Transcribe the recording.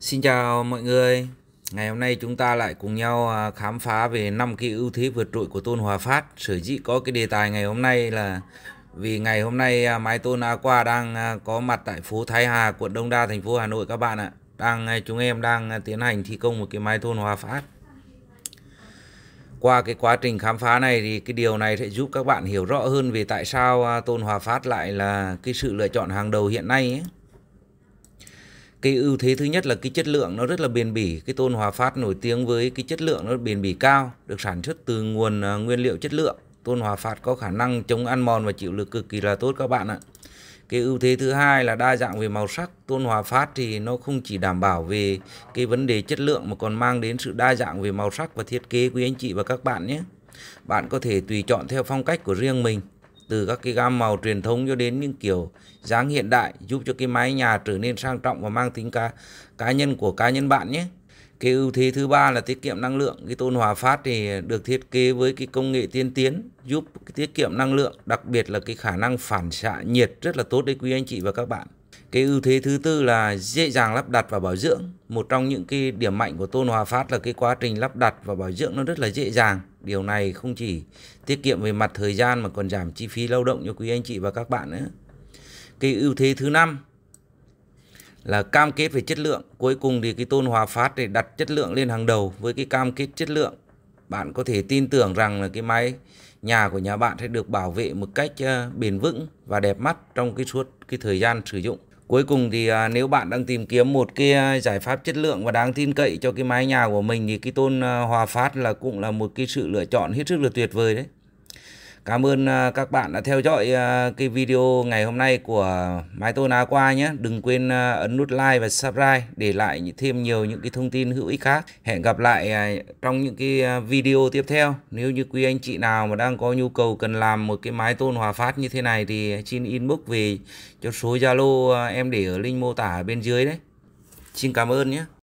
Xin chào mọi người. Ngày hôm nay chúng ta lại cùng nhau à, khám phá về năm cái ưu thế vượt trội của tôn Hòa Phát. Sở dĩ có cái đề tài ngày hôm nay là vì ngày hôm nay à, Mái Tôn Aqua đang à, có mặt tại phố Thái Hà, quận Đông Đa, thành phố Hà Nội các bạn ạ. Đang chúng em đang tiến hành thi công một cái mái tôn Hòa Phát. Qua cái quá trình khám phá này thì cái điều này sẽ giúp các bạn hiểu rõ hơn về tại sao tôn Hòa Phát lại là cái sự lựa chọn hàng đầu hiện nay ấy cái ưu thế thứ nhất là cái chất lượng nó rất là bền bỉ cái tôn hòa phát nổi tiếng với cái chất lượng nó bền bỉ cao được sản xuất từ nguồn à, nguyên liệu chất lượng tôn hòa phát có khả năng chống ăn mòn và chịu lực cực kỳ là tốt các bạn ạ cái ưu thế thứ hai là đa dạng về màu sắc tôn hòa phát thì nó không chỉ đảm bảo về cái vấn đề chất lượng mà còn mang đến sự đa dạng về màu sắc và thiết kế quý anh chị và các bạn nhé bạn có thể tùy chọn theo phong cách của riêng mình từ các cái gam màu truyền thống cho đến những kiểu dáng hiện đại giúp cho cái mái nhà trở nên sang trọng và mang tính cá cá nhân của cá nhân bạn nhé cái ưu thế thứ ba là tiết kiệm năng lượng cái tôn hòa phát thì được thiết kế với cái công nghệ tiên tiến giúp tiết kiệm năng lượng đặc biệt là cái khả năng phản xạ nhiệt rất là tốt đấy quý anh chị và các bạn cái ưu thế thứ tư là dễ dàng lắp đặt và bảo dưỡng một trong những cái điểm mạnh của tôn hòa phát là cái quá trình lắp đặt và bảo dưỡng nó rất là dễ dàng điều này không chỉ tiết kiệm về mặt thời gian mà còn giảm chi phí lao động cho quý anh chị và các bạn nữa cái ưu thế thứ năm là cam kết về chất lượng cuối cùng thì cái tôn hòa phát để đặt chất lượng lên hàng đầu với cái cam kết chất lượng bạn có thể tin tưởng rằng là cái máy nhà của nhà bạn sẽ được bảo vệ một cách à, bền vững và đẹp mắt trong cái suốt cái thời gian sử dụng Cuối cùng thì à, nếu bạn đang tìm kiếm một cái à, giải pháp chất lượng và đáng tin cậy cho cái mái nhà của mình thì cái tôn à, Hòa Phát là cũng là một cái sự lựa chọn hết sức là tuyệt vời đấy. Cảm ơn à, các bạn đã theo dõi à, cái video ngày hôm nay của mái Tôn Á Qua nhé. Đừng quên à, ấn nút like và subscribe để lại thêm nhiều những cái thông tin hữu ích khác. Hẹn gặp lại trong những cái video tiếp theo. Nếu như quý anh chị nào mà đang có nhu cầu cần làm một cái mái tôn hòa phát như thế này thì xin inbox về cho số Zalo em để ở link mô tả bên dưới đấy. Xin cảm ơn nhé.